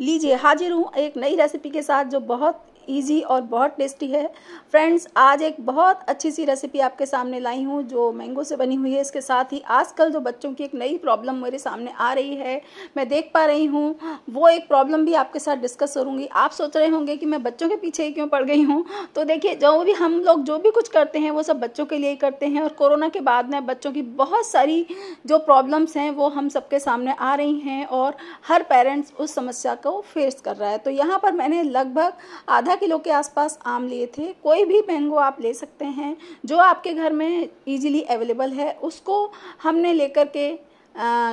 लीजिए हाजिर हूँ एक नई रेसिपी के साथ जो बहुत ईजी और बहुत टेस्टी है फ्रेंड्स आज एक बहुत अच्छी सी रेसिपी आपके सामने लाई हूँ जो मैंगो से बनी हुई है इसके साथ ही आजकल जो बच्चों की एक नई प्रॉब्लम मेरे सामने आ रही है मैं देख पा रही हूँ वो एक प्रॉब्लम भी आपके साथ डिस्कस करूँगी आप सोच रहे होंगे कि मैं बच्चों के पीछे क्यों पड़ गई हूँ तो देखिए जो भी हम लोग जो भी कुछ करते हैं वो सब बच्चों के लिए ही करते हैं और कोरोना के बाद में बच्चों की बहुत सारी जो प्रॉब्लम्स हैं वो हम सबके सामने आ रही हैं और हर पेरेंट्स उस समस्या को फेस कर रहा है तो यहाँ पर मैंने लगभग आधा बारह किलो के आसपास आम लिए थे कोई भी मैंगो आप ले सकते हैं जो आपके घर में इजीली अवेलेबल है उसको हमने लेकर के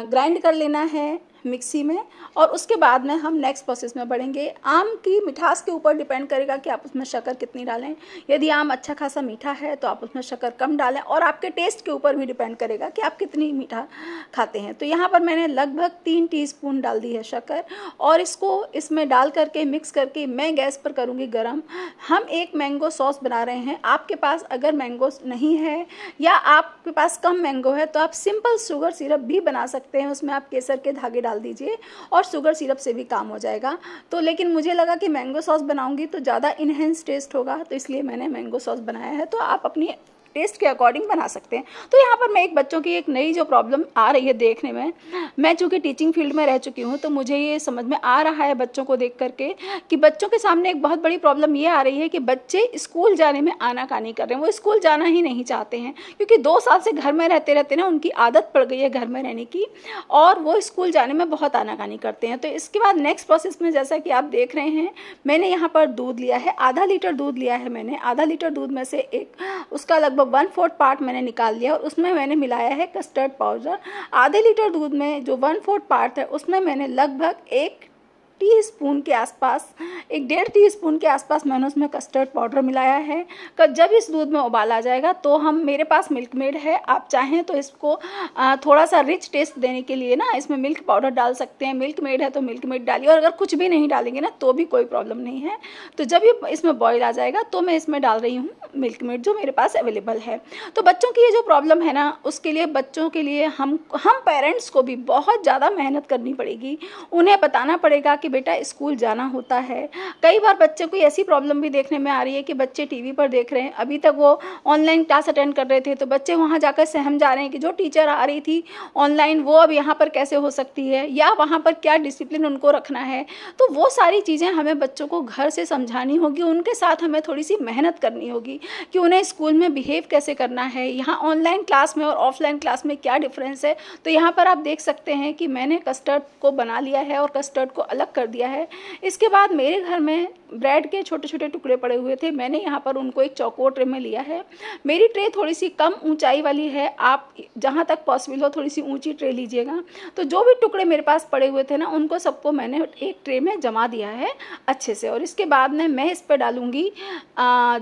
ग्राइंड कर लेना है मिक्सी में और उसके बाद में हम नेक्स्ट प्रोसेस में बढ़ेंगे आम की मिठास के ऊपर डिपेंड करेगा कि आप उसमें शक्कर कितनी डालें यदि आम अच्छा खासा मीठा है तो आप उसमें शक्कर कम डालें और आपके टेस्ट के ऊपर भी डिपेंड करेगा कि आप कितनी मीठा खाते हैं तो यहाँ पर मैंने लगभग तीन टी डाल दी है शक्कर और इसको इसमें डाल करके मिक्स करके मैं गैस पर करूँगी गर्म हम एक मैंगो सॉस बना रहे हैं आपके पास अगर मैंगो नहीं है या आपके पास कम मैंगो है तो आप सिंपल शुगर सिरप भी बना सकते हैं उसमें आप केसर के धागे डाल डाल दीजिए और शुगर सिरप से भी काम हो जाएगा तो लेकिन मुझे लगा कि मैंगो सॉस बनाऊंगी तो ज़्यादा इन्हेंस टेस्ट होगा तो इसलिए मैंने मैंगो सॉस बनाया है तो आप अपनी टेस्ट के अकॉर्डिंग बना सकते हैं तो यहाँ पर मैं एक बच्चों की एक नई जो प्रॉब्लम आ रही है देखने में मैं चूँकि टीचिंग फील्ड में रह चुकी हूँ तो मुझे ये समझ में आ रहा है बच्चों को देख करके कि बच्चों के सामने एक बहुत बड़ी प्रॉब्लम ये आ रही है कि बच्चे स्कूल जाने में आनाकानी कर रहे हैं वो स्कूल जाना ही नहीं चाहते हैं क्योंकि दो साल से घर में रहते रहते ना उनकी आदत पड़ गई है घर में रहने की और वो स्कूल जाने में बहुत आनाकानी करते हैं तो इसके बाद नेक्स्ट प्रोसेस में जैसा कि आप देख रहे हैं मैंने यहाँ पर दूध लिया है आधा लीटर दूध लिया है मैंने आधा लीटर दूध में से एक उसका लगभग लगभग वन फोर्थ पार्ट मैंने निकाल लिया और उसमें मैंने मिलाया है कस्टर्ड पाउडर आधे लीटर दूध में जो वन फोर्थ पार्ट है उसमें मैंने लगभग एक टी स्पून के आसपास एक डेढ़ टी स्पून के आसपास मैंने उसमें कस्टर्ड पाउडर मिलाया है जब इस दूध में उबाला जाएगा तो हम मेरे पास मिल्क मेड है आप चाहें तो इसको थोड़ा सा रिच टेस्ट देने के लिए ना इसमें मिल्क पाउडर डाल सकते हैं मिल्क मेड है तो मिल्क मेड डालिए और अगर कुछ भी नहीं डालेंगे ना तो भी कोई प्रॉब्लम नहीं है तो जब ये इसमें बॉयल आ जाएगा तो मैं इसमें डाल रही हूँ मिल्क मेड जो मेरे पास अवेलेबल है तो बच्चों की ये जो प्रॉब्लम है ना उसके लिए बच्चों के लिए हम हम पेरेंट्स को भी बहुत ज़्यादा मेहनत करनी पड़ेगी उन्हें बताना पड़ेगा कि बेटा स्कूल जाना होता है कई बार बच्चे को ऐसी प्रॉब्लम भी देखने में आ रही है कि बच्चे टीवी पर देख रहे हैं अभी तक वो ऑनलाइन क्लास अटेंड कर रहे थे तो बच्चे वहाँ जाकर सहम जा रहे हैं कि जो टीचर आ रही थी ऑनलाइन वो अब यहाँ पर कैसे हो सकती है या वहाँ पर क्या डिसिप्लिन उनको रखना है तो वो सारी चीज़ें हमें बच्चों को घर से समझानी होगी उनके साथ हमें थोड़ी सी मेहनत करनी होगी कि उन्हें स्कूल में बिहेव कैसे करना है यहाँ ऑनलाइन क्लास में और ऑफलाइन क्लास में क्या डिफरेंस है तो यहाँ पर आप देख सकते हैं कि मैंने कस्टर्ड को बना लिया है और कस्टर्ड को अलग कर कर दिया है इसके बाद मेरे घर में ब्रेड के छोटे छोटे टुकड़े पड़े हुए थे मैंने यहाँ पर उनको एक चौकोर ट्रे में लिया है मेरी ट्रे थोड़ी सी कम ऊंचाई वाली है आप जहाँ तक पॉसिबल हो थोड़ी सी ऊंची ट्रे लीजिएगा तो जो भी टुकड़े मेरे पास पड़े हुए थे ना उनको सबको मैंने एक ट्रे में जमा दिया है अच्छे से और इसके बाद में मैं इस पर डालूँगी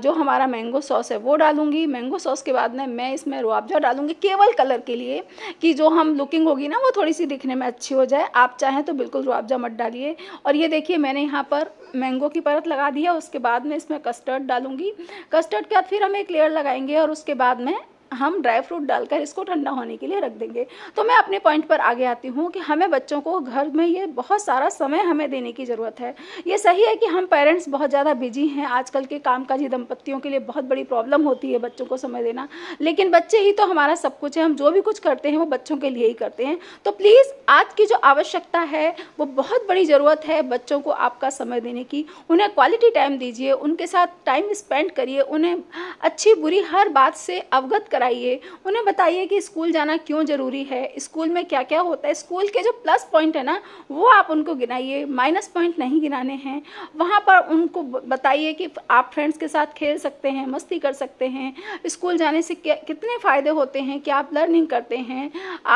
जो हमारा मैंगो सॉस है वो डालूँगी मैंगो सॉस के बाद में मैं इसमें रुआबजा डालूँगी केवल कलर के लिए कि जो हम लुकिंग होगी ना वो थोड़ी सी दिखने में अच्छी हो जाए आप चाहें तो बिल्कुल रुआबजा मत डालिए और ये देखिए मैंने यहाँ पर मैंगो की परत लगा दी है उसके बाद में इसमें कस्टर्ड डालूंगी कस्टर्ड के बाद फिर हम एक लेयर लगाएंगे और उसके बाद में हम ड्राई फ्रूट डालकर इसको ठंडा होने के लिए रख देंगे तो मैं अपने पॉइंट पर आगे आती हूँ कि हमें बच्चों को घर में ये बहुत सारा समय हमें देने की ज़रूरत है ये सही है कि हम पेरेंट्स बहुत ज़्यादा बिजी हैं आजकल के कामकाजी दंपत्तियों के लिए बहुत बड़ी प्रॉब्लम होती है बच्चों को समय देना लेकिन बच्चे ही तो हमारा सब कुछ है हम जो भी कुछ करते हैं वो बच्चों के लिए ही करते हैं तो प्लीज़ आज की जो आवश्यकता है वो बहुत बड़ी ज़रूरत है बच्चों को आपका समय देने की उन्हें क्वालिटी टाइम दीजिए उनके साथ टाइम स्पेंड करिए उन्हें अच्छी बुरी हर बात से अवगत कर कराइए उन्हें बताइए कि स्कूल जाना क्यों ज़रूरी है स्कूल में क्या क्या होता है स्कूल के जो प्लस पॉइंट है ना वो आप उनको गिनाइए माइनस पॉइंट नहीं गिनाने हैं वहाँ पर उनको बताइए कि आप फ्रेंड्स के साथ खेल सकते हैं मस्ती कर सकते हैं स्कूल जाने से कितने फ़ायदे होते हैं क्या आप लर्निंग करते हैं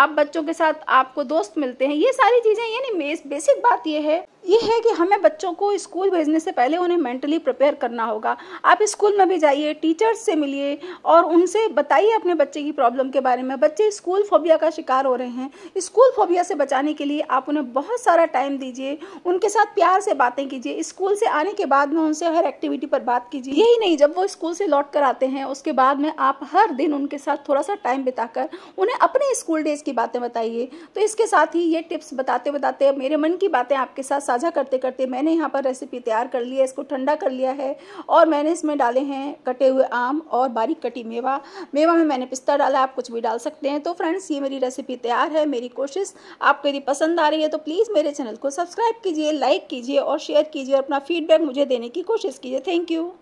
आप बच्चों के साथ आपको दोस्त मिलते हैं ये सारी चीज़ें यानी बेसिक बात ये है ये है कि हमें बच्चों को स्कूल भेजने से पहले उन्हें मेंटली प्रिपेयर करना होगा आप स्कूल में भी जाइए टीचर्स से मिलिए और उनसे बताइए बताइए अपने बच्चे की प्रॉब्लम के बारे में बच्चे स्कूल फोबिया का शिकार हो रहे हैं स्कूल फोबिया से बचाने के लिए आप उन्हें बहुत सारा टाइम दीजिए उनके साथ प्यार से बातें कीजिए स्कूल से आने के बाद में उनसे हर एक्टिविटी पर बात कीजिए यही नहीं जब वो स्कूल से लौट कर आते हैं उसके बाद में आप हर दिन उनके साथ थोड़ा सा टाइम बिताकर उन्हें अपने स्कूल डेज की बातें बताइए तो इसके साथ ही ये टिप्स बताते बताते मेरे मन की बातें आपके साथ साझा करते करते मैंने यहाँ पर रेसिपी तैयार कर ली है इसको ठंडा कर लिया है और मैंने इसमें डाले हैं कटे हुए आम और बारीक कटी मेवा मेवा में मैंने पिस्ता डाला आप कुछ भी डाल सकते हैं तो फ्रेंड्स ये मेरी रेसिपी तैयार है मेरी कोशिश आपको यदि पसंद आ रही है तो प्लीज़ मेरे चैनल को सब्सक्राइब कीजिए लाइक कीजिए और शेयर कीजिए और अपना फीडबैक मुझे देने की कोशिश कीजिए थैंक यू